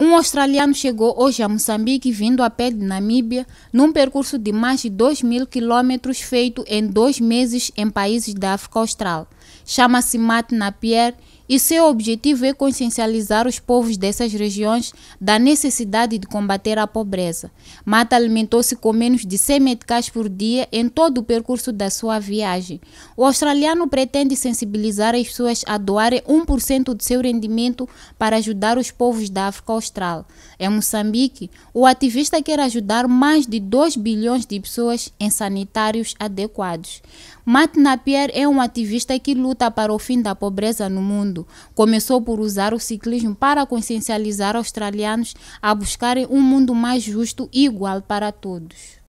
Um australiano chegou hoje a Moçambique vindo a pé de Namíbia, num percurso de mais de 2 mil quilômetros feito em dois meses em países da África Austral. Chama-se Matt Napier e seu objetivo é consciencializar os povos dessas regiões da necessidade de combater a pobreza. Mata alimentou-se com menos de 100 meticais por dia em todo o percurso da sua viagem. O australiano pretende sensibilizar as pessoas a doarem 1% de seu rendimento para ajudar os povos da África Austral. Em Moçambique, o ativista quer ajudar mais de 2 bilhões de pessoas em sanitários adequados. Matt Napier é um ativista que luta para o fim da pobreza no mundo mundo. Começou por usar o ciclismo para consciencializar australianos a buscarem um mundo mais justo e igual para todos.